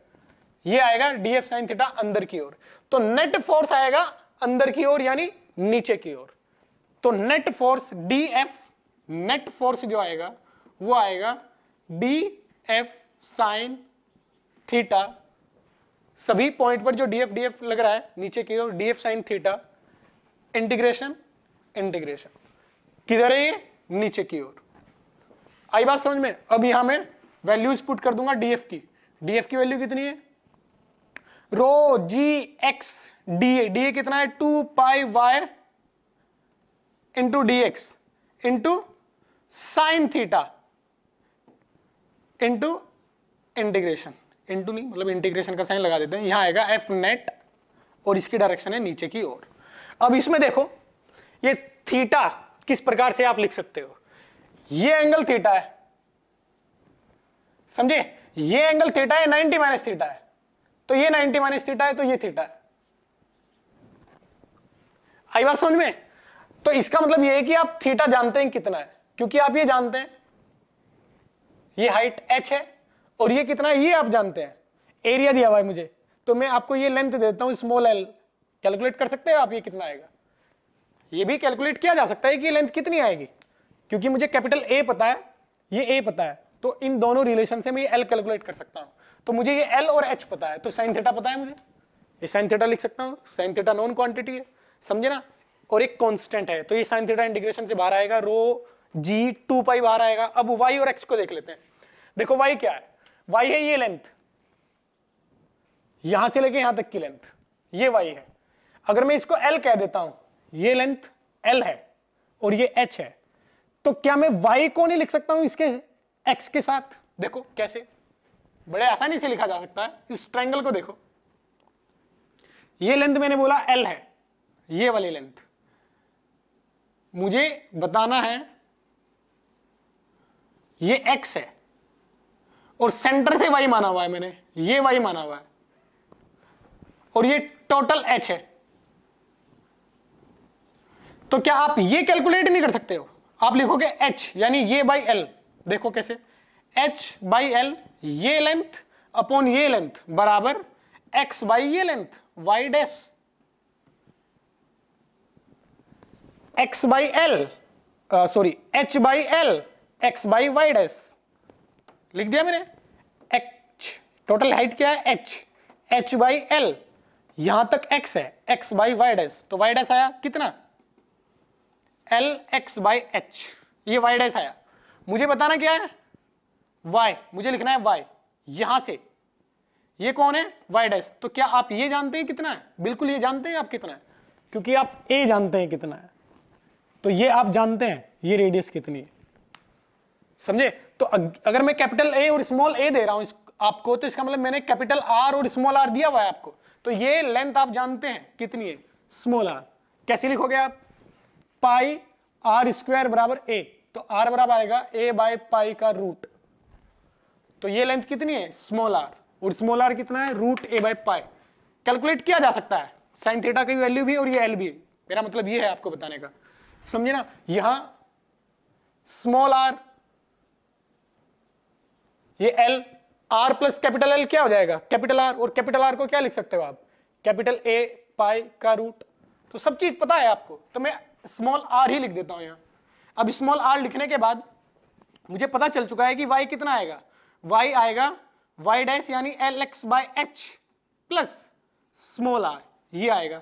ये आएगा डीएफ साइन थीटा अंदर की ओर तो नेट फोर्स आएगा अंदर की ओर यानी नीचे की ओर तो net force D F net force जो आएगा वो आएगा डी एफ साइन थीटा सभी पॉइंट पर जो डी एफ डी एफ लग रहा है नीचे की ओर D F sine theta integration integration किधर है ये नीचे की ओर आई बात समझ में अब यहां मैं वैल्यूज पुट कर दूंगा डीएफ की डीएफ की वैल्यू कितनी है rho G X D A D A कितना है two pi Y into D X into sine theta into integration into नहीं मतलब इंटीग्रेशन का साइन लगा देते हैं यहां आएगा एफ नेट और इसकी डायरेक्शन है नीचे की ओर अब इसमें देखो ये थीटा किस प्रकार से आप लिख सकते हो ये एंगल थीटा है समझे ये एंगल थीटा है नाइनटी माइनस थीटा है तो ये नाइनटी माइनस थीटा है तो ये थीटा है आई बात समझ में तो इसका मतलब यह है कि आप थीटा जानते हैं कितना है क्योंकि आप ये जानते हैं ये हाइट एच है और ये कितना है ये आप जानते हैं एरिया दिया हुआ है मुझे तो मैं आपको ये लेंथ देता हूं स्मॉल एल कैलकुलेट कर सकते हैं आप ये कितना आएगा ये भी कैलकुलेट किया जा सकता है कि लेंथ कितनी आएगी क्योंकि मुझे कैपिटल ए पता है ये ए पता है तो इन दोनों रिलेशन से मैं ये एल कैलकुलेट कर सकता हूँ तो मुझे ये एल और एच पता है तो साइन थीटा पता है मुझे ये साइन थीटा लिख सकता हूँ साइन थीटा नॉन क्वांटिटी है समझे ना और एक कांस्टेंट है तो ये साइन थीटा इंटीग्रेशन से बाहर आएगा रो जी टू पाई बाहर आएगा अब वाई और एक्स को देख लेते हैं देखो वाई क्या है वाई है ये लेंथ यहां से लेके यहां तक की लेंथ ये वाई है अगर मैं इसको एल कह देता हूं ये लेंथ एल है और ये एच है तो क्या मैं वाई को नहीं लिख सकता हूं इसके एक्स के साथ देखो कैसे बड़े आसानी से लिखा जा सकता है इस ट्रायंगल को देखो ये लेंथ मैंने बोला एल है ये वाली लेंथ मुझे बताना है ये एक्स है और सेंटर से वाई माना हुआ है मैंने ये वाई माना हुआ है और ये टोटल एच है तो क्या आप ये कैलकुलेट नहीं कर सकते हो आप लिखोगे एच यानी ये बाई एल देखो कैसे एच बाई एल ये लेंथ अपॉन ये लेंथ बराबर एक्स बाई ये length Y dash X by L sorry H by L X by Y dash लिख दिया मैंने एच टोटल हाइट क्या है एच एच बाई एल यहां तक एक्स है एक्स बाई वाई डैश तो वाई डैश आया कितना एल एक्स बाई एच ये वाई डैश आया मुझे बताना क्या है वाई मुझे लिखना है वाई यहां से ये कौन है वाई डैश तो क्या आप ये जानते हैं कितना है बिल्कुल ये जानते हैं आप कितना है क्योंकि आप ए जानते हैं कितना है तो ये आप जानते हैं ये रेडियस कितनी है समझे तो अगर मैं कैपिटल ए और स्मॉल ए दे रहा हूं आपको तो इसका मतलब मैंने कैपिटल आर और स्मॉल आर दिया हुआ है आपको तो ये लेंथ आप जानते हैं कितनी है स्मॉल आर कैसे लिखोगे आप पाई आर स्क्वायर बराबर ए तो आर बराबर आएगा ए बाय पाई का रूट तो ये लेंथ कितनी है स्मॉल आर और स्मॉल आर कितना है root A by pi calculate किया जा सकता है साइन थीटा की वैल्यू भी और ये एल भी मेरा मतलब ये है आपको बताने का समझे ना यहां स्मॉल आर ये L R plus capital L क्या हो जाएगा कैपिटल आर और कैपिटल आर को क्या लिख सकते हो आप कैपिटल ए पाई का रूट तो सब चीज पता है आपको तो मैं स्मॉल आर ही लिख देता हूं यहां अब स्मॉल आर लिखने के बाद मुझे पता चल चुका है कि वाई कितना आएगा वाई आएगा वाई डैश यानी L X by H plus small R ये आएगा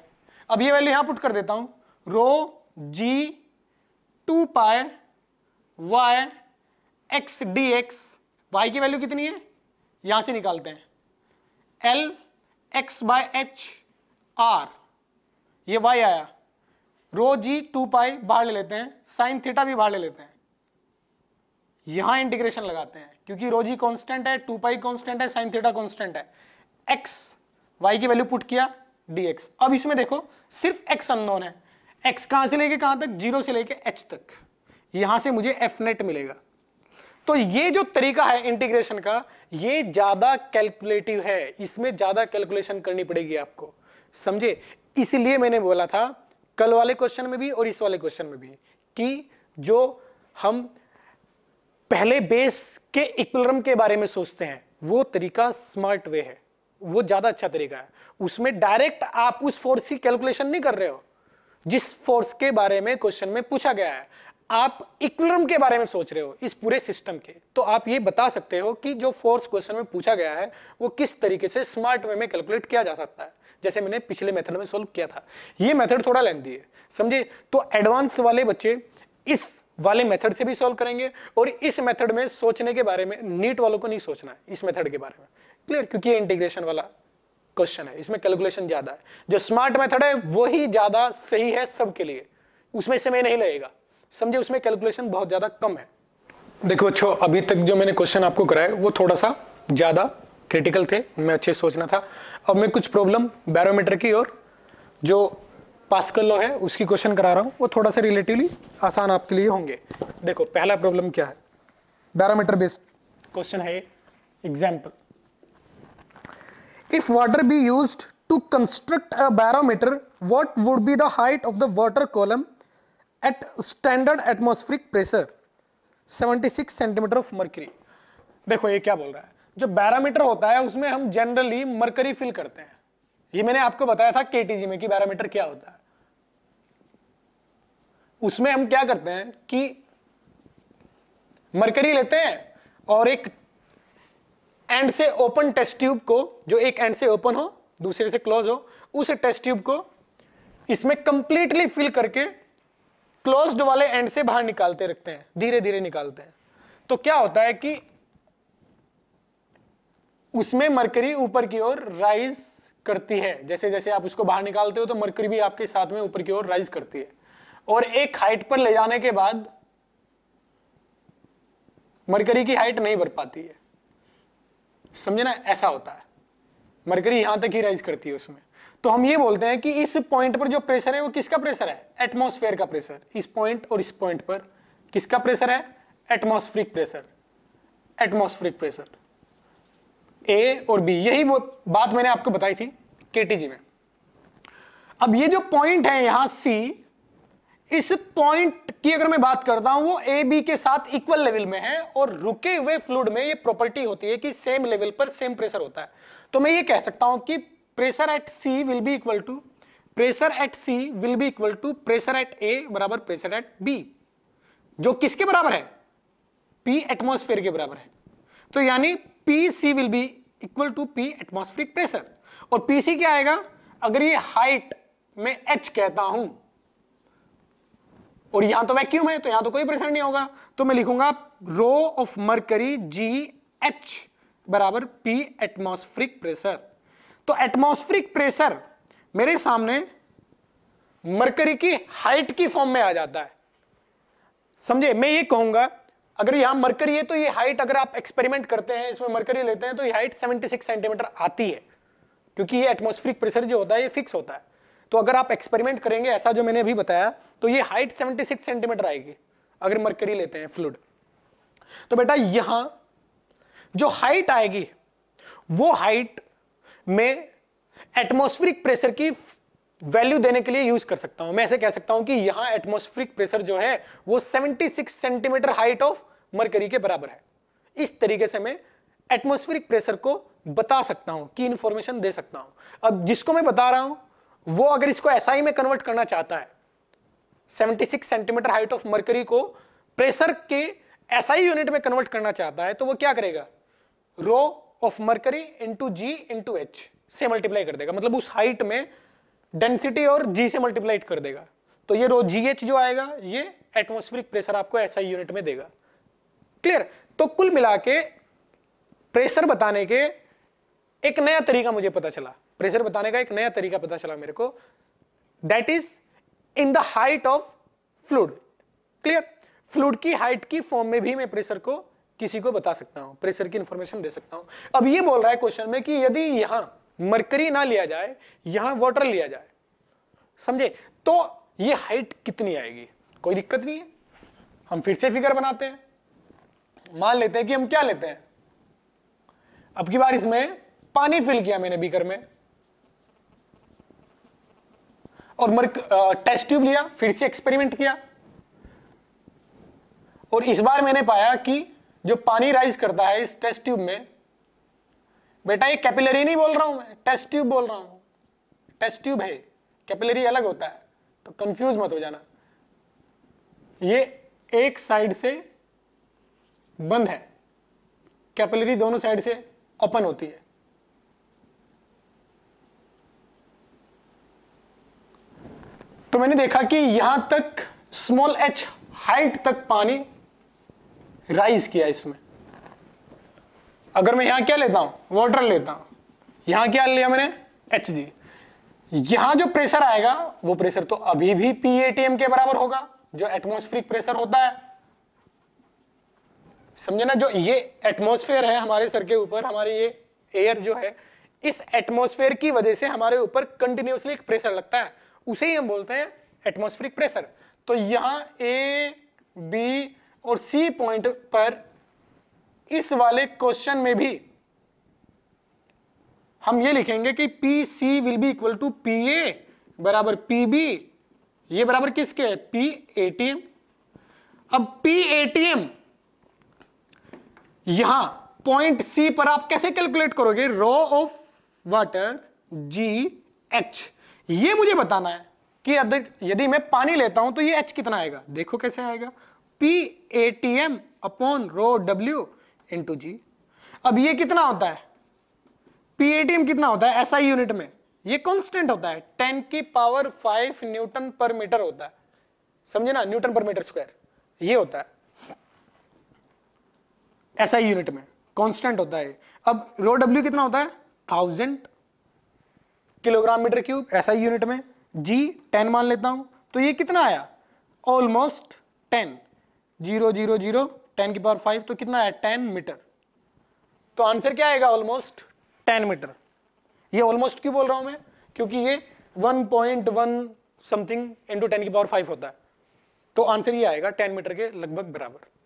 अब ये वैल्यू यहां पुट कर देता हूं rho G two pi Y X D X Y की वैल्यू कितनी है यहां से निकालते हैं L X by H R ये वाई आया रो जी टू पाई बाहर ले लेते हैं साइन थीटा भी बाहर ले लेते हैं यहां इंटीग्रेशन लगाते हैं क्योंकि रो जी कॉन्स्टेंट है टू पाई कॉन्स्टेंट है साइन थीटा कॉन्स्टेंट है एक्स वाई की वैल्यू पुट किया डी एक्स अब इसमें देखो सिर्फ एक्स अननोन है एक्स कहां से लेके कहां तक जीरो से लेके एच तक यहां से मुझे एफ नेट मिलेगा तो ये जो तरीका है इंटीग्रेशन का ये ज्यादा कैलकुलेटिव है इसमें ज्यादा कैलकुलेशन करनी पड़ेगी आपको समझे इसलिए मैंने बोला था कल वाले क्वेश्चन में भी और इस वाले क्वेश्चन में भी कि जो हम पहले बेस के इक्वलरम के बारे में सोचते हैं वो तरीका स्मार्ट वे है वो ज़्यादा अच्छा तरीका है उसमें डायरेक्ट आप उस फोर्स की कैलकुलेशन नहीं कर रहे हो जिस फोर्स के बारे में क्वेश्चन में पूछा गया है आप इक्विलिब्रियम के बारे में सोच रहे हो इस पूरे सिस्टम के तो आप ये बता सकते हो कि जो फोर्स क्वेश्चन में पूछा गया है वो किस तरीके से स्मार्ट वे में कैलकुलेट किया जा सकता है जैसे मैंने पिछले मेथड में सोल्व किया था ये मेथड थोड़ा लेंदी है समझे तो एडवांस वाले बच्चे इस वाले मेथड से भी सॉल्व करेंगे और इस मेथड में सोचने के बारे में नीट वालों को नहीं सोचना है इस मेथड के बारे में क्लियर क्योंकि ये इंटीग्रेशन वाला क्वेश्चन है इसमें कैलकुलेशन ज्यादा है जो स्मार्ट मेथड है वो ही ज्यादा सही है सबके लिए उसमें समय नहीं लगेगा समझे उसमें कैलकुलेशन बहुत ज्यादा कम है देखो अच्छो अभी तक जो मैंने क्वेश्चन आपको कराया वो थोड़ा सा ज्यादा क्रिटिकल थे मैं अच्छे सोचना था अब मैं कुछ प्रॉब्लम बैरोमीटर की और जो पास्कल लो है उसकी क्वेश्चन करा रहा हूँ वो थोड़ा सा रिलेटिवली आसान आपके लिए होंगे देखो पहला प्रॉब्लम क्या है बैरोमीटर बेस्ड क्वेश्चन है example if water be use to construct a barometer what would be the height of the water column at standard atmospheric pressure 76 centimetre of mercury देखो ये क्या बोल रहा है जो बैरामीटर होता है उसमें हम जनरली मर्करी फिल करते हैं ये मैंने आपको बताया था के केटीजी में कि बैरामीटर क्या होता है उसमें हम क्या करते हैं कि मरकरी लेते हैं और एक एंड से ओपन टेस्ट ट्यूब को जो एक एंड से ओपन हो दूसरे से क्लोज हो उस टेस्ट ट्यूब को इसमें कंप्लीटली फिल करके क्लोज्ड वाले एंड से बाहर निकालते रखते हैं धीरे धीरे निकालते हैं तो क्या होता है कि उसमें मरकरी ऊपर की ओर राइज करती है जैसे जैसे आप उसको बाहर निकालते हो तो मरकरी भी आपके साथ में ऊपर की ओर राइज करती है और एक हाइट पर ले जाने के बाद मरकरी की हाइट नहीं बढ़ पाती है समझे ना ऐसा होता है मरकरी यहां तक ही राइज करती है उसमें तो हम ये बोलते हैं कि इस पॉइंट पर जो प्रेशर है वो किसका प्रेशर है एटमोसफेयर का प्रेशर इस पॉइंट और इस पॉइंट पर किसका प्रेशर है atmospheric pressure atmospheric pressure A और बी यही वो बात मैंने आपको बताई थी केटीजी में अब ये जो पॉइंट है यहां सी इस पॉइंट की अगर मैं बात करता हूं वो ए बी के साथ इक्वल लेवल में है और रुके हुए फ्लूड में ये प्रॉपर्टी होती है कि सेम लेवल पर सेम प्रेशर होता है तो मैं ये कह सकता हूं कि pressure at C will be equal to pressure at C will be equal to pressure at A बराबर प्रेशर एट बी जो किसके बराबर है पी एटमोस्फेयर के बराबर है तो यानी P C will be equal to P atmospheric pressure और पी सी क्या आएगा अगर ये हाइट में एच कहता हूं और यहां तो वैक्यूम है तो यहां तो कोई प्रेशर नहीं होगा तो मैं लिखूंगा rho of mercury G H बराबर पी एटमोस्फ्रिक प्रेशर तो एटमोस्फ्रिक प्रेशर मेरे सामने मरकरी की हाइट की फॉर्म में आ जाता है समझे मैं ये कहूंगा अगर यहां मरकरी है तो ये हाइट अगर आप एक्सपेरिमेंट करते हैं इसमें मरकरी लेते हैं तो ये हाइट 76 सेंटीमीटर आती है क्योंकि ये एटमॉस्फेरिक प्रेशर जो होता है ये फिक्स होता है तो अगर आप एक्सपेरिमेंट करेंगे ऐसा जो मैंने अभी बताया तो ये हाइट 76 सेंटीमीटर आएगी अगर मरकरी लेते हैं फ्लूड तो बेटा यहां जो हाइट आएगी वो हाइट में एटमोस्फेरिक प्रेशर की वैल्यू देने के लिए यूज कर सकता हूं मैं ऐसे कह सकता हूं कि यहां एटमोस्फेरिक प्रेशर जो है वो 76 सेंटीमीटर हाइट ऑफ मरकरी के बराबर है इस तरीके से मैं एटमोस्फेरिक प्रेशर को बता सकता हूं कि इंफॉर्मेशन दे सकता हूं अब जिसको मैं बता रहा हूं वो अगर इसको एसआई में कन्वर्ट करना चाहता है 76 सेंटीमीटर हाइट ऑफ मर्करी को प्रेशर के एसआई यूनिट में कन्वर्ट करना चाहता है तो वो क्या करेगा rho of mercury into G into H से मल्टीप्लाई कर देगा मतलब उस हाइट में डेंसिटी और जी से मल्टीप्लाई कर देगा तो ये रो जी एच जो आएगा ये एटमोस्फेरिक प्रेशर आपको एसआई यूनिट में देगा क्लियर तो कुल मिला के प्रेशर बताने के एक नया तरीका मुझे पता चला प्रेशर बताने का एक नया तरीका पता चला मेरे को that is in the height of fluid clear fluid की हाइट की फॉर्म में भी मैं प्रेशर को किसी को बता सकता हूं प्रेशर की इंफॉर्मेशन दे सकता हूं अब ये बोल रहा है क्वेश्चन में कि यदि यहां मरकरी ना लिया जाए यहां वाटर लिया जाए समझे तो ये हाइट कितनी आएगी कोई दिक्कत नहीं है हम फिर से फिगर बनाते हैं मान लेते हैं कि हम क्या लेते हैं अब की बार इसमें पानी फिल किया मैंने बीकर में और मर्क टेस्ट ट्यूब लिया फिर से एक्सपेरिमेंट किया और इस बार मैंने पाया कि जो पानी राइज करता है इस टेस्ट ट्यूब में बेटा ये कैपिलरी नहीं बोल रहा हूं मैं टेस्ट ट्यूब बोल रहा हूं टेस्ट ट्यूब है कैपिलरी अलग होता है तो कंफ्यूज मत हो जाना ये एक साइड से बंद है कैपिलरी दोनों साइड से ओपन होती है तो मैंने देखा कि यहां तक स्मॉल एच हाइट तक पानी राइज किया इसमें अगर मैं यहां क्या लेता हूं वाटर लेता हूं यहां क्या लिया मैंने एच जी यहां जो प्रेशर आएगा वो प्रेशर तो अभी भी पीएटीएम के बराबर होगा जो एटमोस्फेरिक प्रेशर होता है समझे ना जो ये एटमोस्फेयर है हमारे सर के ऊपर हमारे ये एयर जो है इस एटमोस्फेयर की वजह से हमारे ऊपर कंटिन्यूसली एक प्रेशर लगता है उसे ही हम बोलते हैं एटमोस्फेरिक प्रेशर तो यहां ए बी और सी पॉइंट पर इस वाले क्वेश्चन में भी हम ये लिखेंगे कि P C will be equal to P A बराबर पी बी ये बराबर किसके है पी ए टी एम अब पी ए टी एम यहां पॉइंट सी पर आप कैसे कैलकुलेट करोगे rho of water G H ये मुझे बताना है कि यदि मैं पानी लेता हूं तो ये एच कितना आएगा देखो कैसे आएगा P A T M upon rho W two G अब ये कितना होता है पी ए टी एम कितना होता है एसआई यूनिट में ये कांस्टेंट होता है टेन की पावर फाइव न्यूटन पर मीटर होता है समझे ना न्यूटन पर मीटर स्क्वायर ये होता है एसआई यूनिट में कॉन्स्टेंट होता है अब रो डब्ल्यू कितना होता है थाउजेंड किलोग्राम मीटर क्यूब ऐसा ही यूनिट में जी टेन मान लेता हूँ तो ये कितना आया almost ten zero zero zero ten की पावर फाइव तो कितना आया टेन मीटर तो आंसर क्या आएगा ऑलमोस्ट टेन मीटर ये ऑलमोस्ट क्यों बोल रहा हूँ मैं क्योंकि ये one point one something into ten की पावर फाइव होता है तो आंसर ये आएगा टेन मीटर के लगभग बराबर